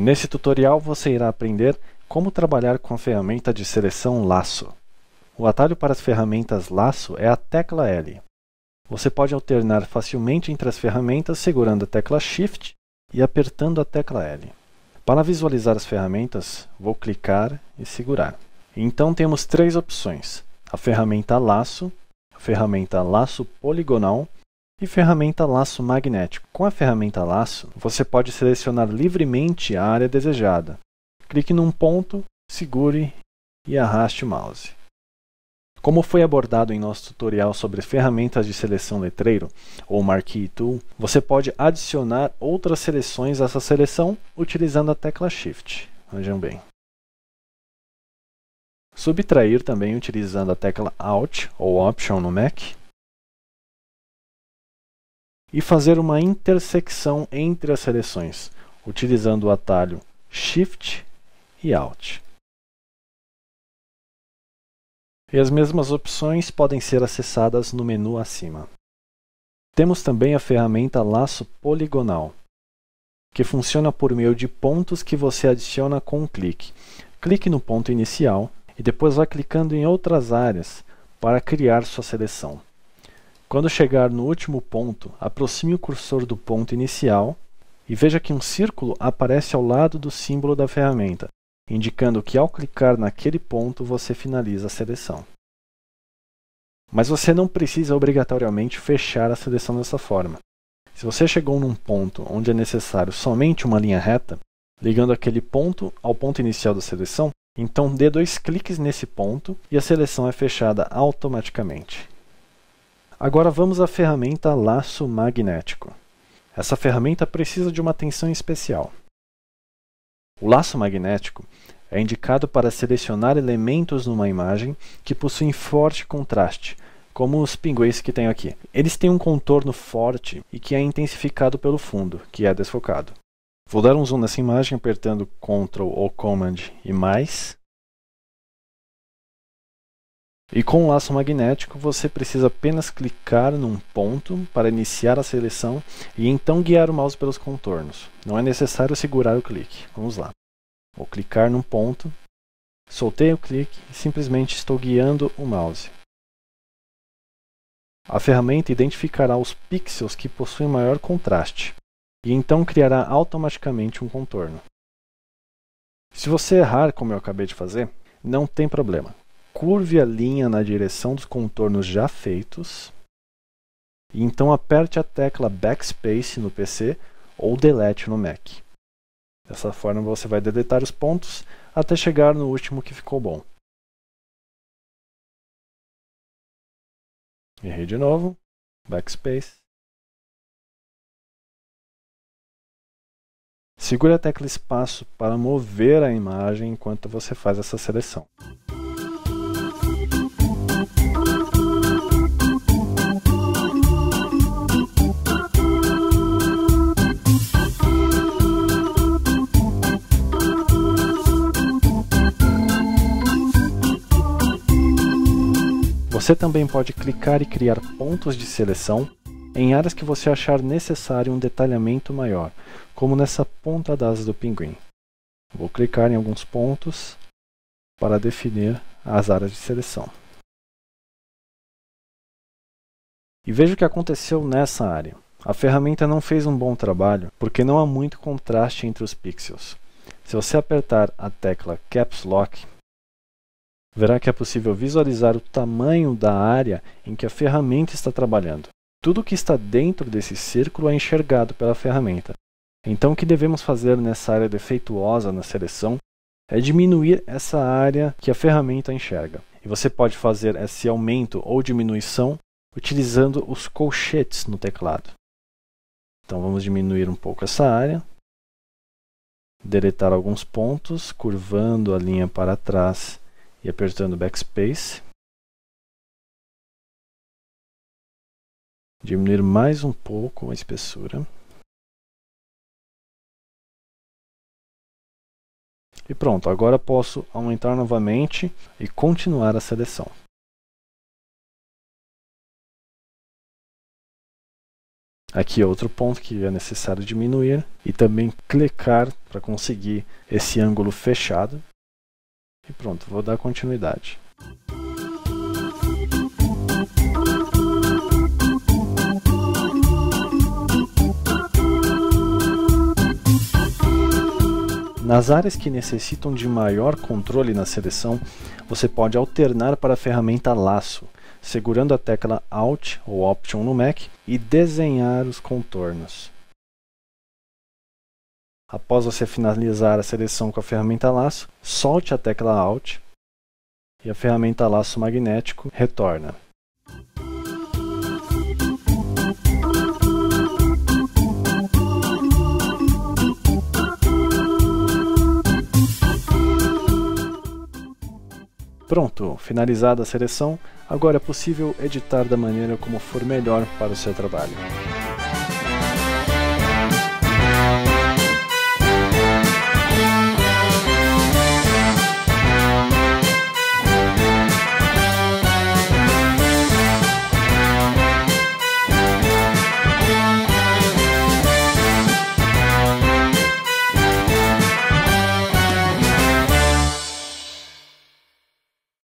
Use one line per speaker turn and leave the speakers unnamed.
Nesse tutorial você irá aprender como trabalhar com a ferramenta de seleção Laço. O atalho para as ferramentas Laço é a tecla L. Você pode alternar facilmente entre as ferramentas segurando a tecla Shift e apertando a tecla L. Para visualizar as ferramentas, vou clicar e segurar. Então temos três opções, a ferramenta Laço, a ferramenta Laço Poligonal e ferramenta Laço Magnético. Com a ferramenta Laço, você pode selecionar livremente a área desejada. Clique num ponto, segure e arraste o mouse. Como foi abordado em nosso tutorial sobre ferramentas de seleção letreiro, ou Marquee Tool, você pode adicionar outras seleções a essa seleção utilizando a tecla Shift. Vejam bem. Subtrair também utilizando a tecla Alt ou Option no Mac e fazer uma intersecção entre as seleções, utilizando o atalho Shift e Alt. E as mesmas opções podem ser acessadas no menu acima. Temos também a ferramenta Laço Poligonal, que funciona por meio de pontos que você adiciona com um clique. Clique no ponto inicial e depois vá clicando em outras áreas para criar sua seleção. Quando chegar no último ponto, aproxime o cursor do ponto inicial e veja que um círculo aparece ao lado do símbolo da ferramenta, indicando que ao clicar naquele ponto você finaliza a seleção. Mas você não precisa obrigatoriamente fechar a seleção dessa forma. Se você chegou num ponto onde é necessário somente uma linha reta, ligando aquele ponto ao ponto inicial da seleção, então dê dois cliques nesse ponto e a seleção é fechada automaticamente. Agora vamos à ferramenta laço magnético. Essa ferramenta precisa de uma atenção especial. O laço magnético é indicado para selecionar elementos numa imagem que possuem forte contraste, como os pinguins que tenho aqui. Eles têm um contorno forte e que é intensificado pelo fundo, que é desfocado. Vou dar um zoom nessa imagem apertando Ctrl ou Command e mais, e com o laço magnético, você precisa apenas clicar num ponto para iniciar a seleção e então guiar o mouse pelos contornos. Não é necessário segurar o clique. Vamos lá. Vou clicar num ponto, soltei o clique e simplesmente estou guiando o mouse. A ferramenta identificará os pixels que possuem maior contraste e então criará automaticamente um contorno. Se você errar, como eu acabei de fazer, não tem problema curve a linha na direção dos contornos já feitos. E então aperte a tecla Backspace no PC ou Delete no Mac. Dessa forma você vai deletar os pontos até chegar no último
que ficou bom. Errei de novo. Backspace.
Segure a tecla espaço para mover a imagem enquanto você faz essa seleção. Você também pode clicar e criar pontos de seleção em áreas que você achar necessário um detalhamento maior, como nessa ponta das do pinguim. Vou clicar em alguns pontos para definir as áreas de seleção. E veja o que aconteceu nessa área. A ferramenta não fez um bom trabalho porque não há muito contraste entre os pixels. Se você apertar a tecla Caps Lock, verá que é possível visualizar o tamanho da área em que a ferramenta está trabalhando. Tudo o que está dentro desse círculo é enxergado pela ferramenta. Então, o que devemos fazer nessa área defeituosa na seleção é diminuir essa área que a ferramenta enxerga. E você pode fazer esse aumento ou diminuição utilizando os colchetes no teclado. Então, vamos diminuir um pouco essa área, deletar alguns pontos, curvando a linha para
trás e apertando Backspace. Diminuir mais um pouco a espessura. E pronto, agora posso aumentar novamente e continuar a seleção. Aqui é outro ponto que é necessário diminuir e
também clicar para conseguir esse ângulo fechado. E pronto, vou dar continuidade. Nas áreas que necessitam de maior controle na seleção, você pode alternar para a ferramenta Laço, segurando a tecla Alt ou Option no Mac e desenhar os contornos. Após você finalizar a seleção com a ferramenta laço, solte a tecla Alt e a ferramenta laço magnético retorna. Pronto, finalizada a seleção, agora é possível editar da maneira como for melhor para o seu trabalho.